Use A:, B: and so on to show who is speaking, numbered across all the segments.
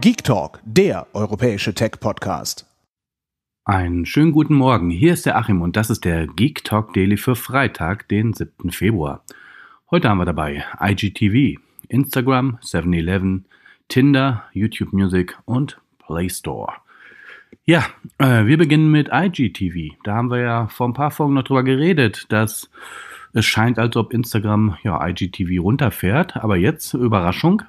A: Geek Talk, der europäische Tech-Podcast. Einen schönen guten Morgen. Hier ist der Achim und das ist der Geek Talk Daily für Freitag, den 7. Februar. Heute haben wir dabei IGTV, Instagram, 7-Eleven, Tinder, YouTube Music und Play Store. Ja, äh, wir beginnen mit IGTV. Da haben wir ja vor ein paar Folgen noch drüber geredet, dass es scheint, als ob Instagram ja, IGTV runterfährt. Aber jetzt, Überraschung,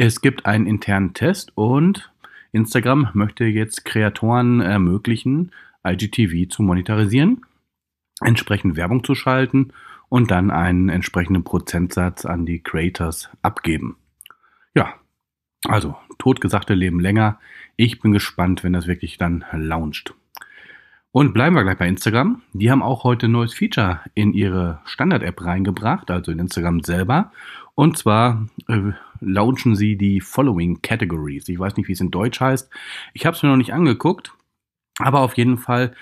A: es gibt einen internen Test und Instagram möchte jetzt Kreatoren ermöglichen, IGTV zu monetarisieren, entsprechend Werbung zu schalten und dann einen entsprechenden Prozentsatz an die Creators abgeben. Ja, also totgesagte leben länger. Ich bin gespannt, wenn das wirklich dann launcht. Und bleiben wir gleich bei Instagram. Die haben auch heute ein neues Feature in ihre Standard-App reingebracht, also in Instagram selber. Und zwar äh, launchen sie die Following Categories. Ich weiß nicht, wie es in Deutsch heißt. Ich habe es mir noch nicht angeguckt. Aber auf jeden Fall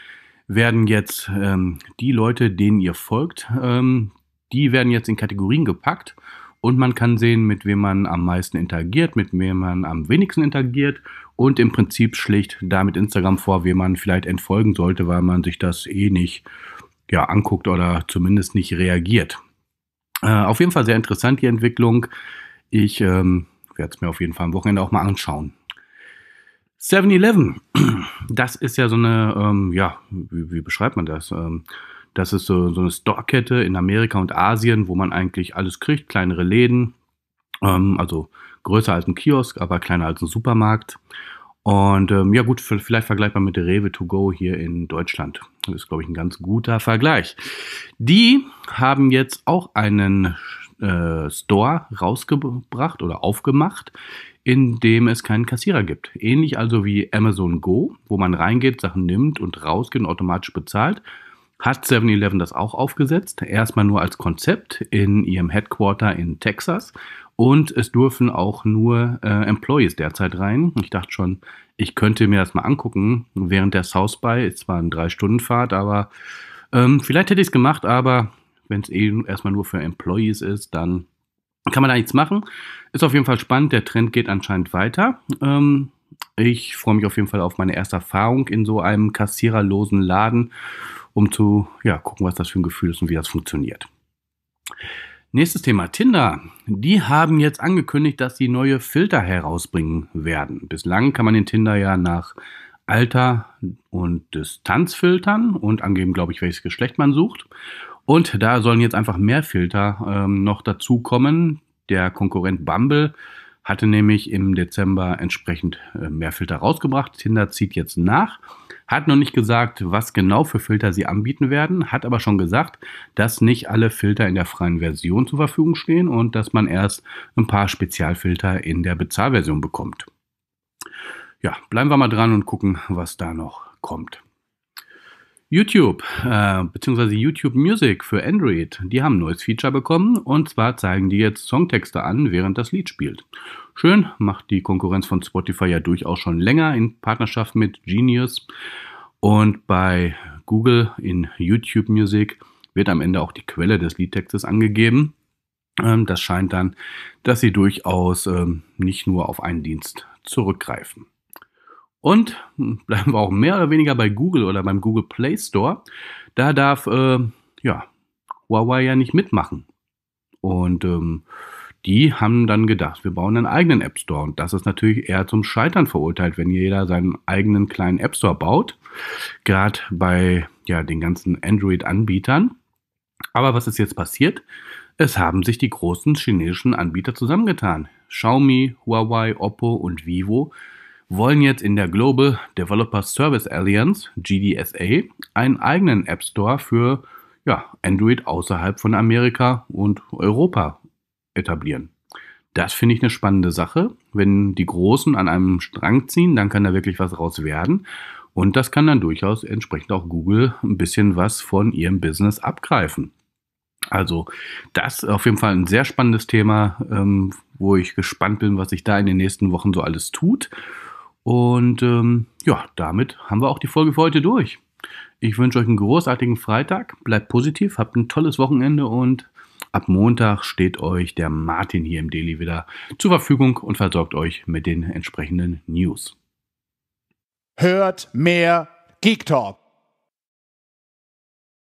A: werden jetzt ähm, die Leute, denen ihr folgt, ähm, die werden jetzt in Kategorien gepackt und man kann sehen, mit wem man am meisten interagiert, mit wem man am wenigsten interagiert und im Prinzip schlicht damit Instagram vor, wem man vielleicht entfolgen sollte, weil man sich das eh nicht ja, anguckt oder zumindest nicht reagiert. Äh, auf jeden Fall sehr interessant die Entwicklung. Ich ähm, werde es mir auf jeden Fall am Wochenende auch mal anschauen. 7-Eleven, das ist ja so eine, ähm, ja, wie, wie, beschreibt man das? Ähm, das ist so, so eine Storekette in Amerika und Asien, wo man eigentlich alles kriegt, kleinere Läden, ähm, also größer als ein Kiosk, aber kleiner als ein Supermarkt. Und ähm, ja gut, vielleicht vergleichbar mit der Rewe to go hier in Deutschland. Das ist, glaube ich, ein ganz guter Vergleich. Die haben jetzt auch einen äh, Store rausgebracht oder aufgemacht, in dem es keinen Kassierer gibt. Ähnlich also wie Amazon Go, wo man reingeht, Sachen nimmt und rausgeht und automatisch bezahlt hat 7-Eleven das auch aufgesetzt. Erstmal nur als Konzept in ihrem Headquarter in Texas. Und es dürfen auch nur äh, Employees derzeit rein. Ich dachte schon, ich könnte mir das mal angucken während der South by. Ist zwar eine 3-Stunden-Fahrt, aber ähm, vielleicht hätte ich es gemacht, aber wenn es eben eh erstmal nur für Employees ist, dann kann man da nichts machen. Ist auf jeden Fall spannend. Der Trend geht anscheinend weiter. Ähm, ich freue mich auf jeden Fall auf meine erste Erfahrung in so einem kassiererlosen Laden um zu ja, gucken, was das für ein Gefühl ist und wie das funktioniert. Nächstes Thema Tinder. Die haben jetzt angekündigt, dass sie neue Filter herausbringen werden. Bislang kann man den Tinder ja nach Alter und Distanz filtern und angeben, glaube ich, welches Geschlecht man sucht. Und da sollen jetzt einfach mehr Filter ähm, noch dazukommen. Der Konkurrent Bumble hatte nämlich im Dezember entsprechend äh, mehr Filter rausgebracht. Tinder zieht jetzt nach. Hat noch nicht gesagt, was genau für Filter sie anbieten werden, hat aber schon gesagt, dass nicht alle Filter in der freien Version zur Verfügung stehen und dass man erst ein paar Spezialfilter in der Bezahlversion bekommt. Ja, bleiben wir mal dran und gucken, was da noch kommt. YouTube äh, bzw. YouTube Music für Android, die haben ein neues Feature bekommen und zwar zeigen die jetzt Songtexte an, während das Lied spielt schön, macht die Konkurrenz von Spotify ja durchaus schon länger in Partnerschaft mit Genius. Und bei Google in YouTube Music wird am Ende auch die Quelle des Liedtextes angegeben. Ähm, das scheint dann, dass sie durchaus ähm, nicht nur auf einen Dienst zurückgreifen. Und hm, bleiben wir auch mehr oder weniger bei Google oder beim Google Play Store. Da darf äh, ja, Huawei ja nicht mitmachen. Und ähm, die haben dann gedacht, wir bauen einen eigenen App Store. Und das ist natürlich eher zum Scheitern verurteilt, wenn jeder seinen eigenen kleinen App Store baut. Gerade bei ja, den ganzen Android-Anbietern. Aber was ist jetzt passiert? Es haben sich die großen chinesischen Anbieter zusammengetan. Xiaomi, Huawei, Oppo und Vivo wollen jetzt in der Global Developer Service Alliance, GDSA, einen eigenen App Store für ja, Android außerhalb von Amerika und Europa etablieren. Das finde ich eine spannende Sache. Wenn die Großen an einem Strang ziehen, dann kann da wirklich was raus werden. Und das kann dann durchaus entsprechend auch Google ein bisschen was von ihrem Business abgreifen. Also das auf jeden Fall ein sehr spannendes Thema, ähm, wo ich gespannt bin, was sich da in den nächsten Wochen so alles tut. Und ähm, ja, damit haben wir auch die Folge für heute durch. Ich wünsche euch einen großartigen Freitag, bleibt positiv, habt ein tolles Wochenende und Ab Montag steht euch der Martin hier im Daily wieder zur Verfügung und versorgt euch mit den entsprechenden News. Hört mehr Geek Talk.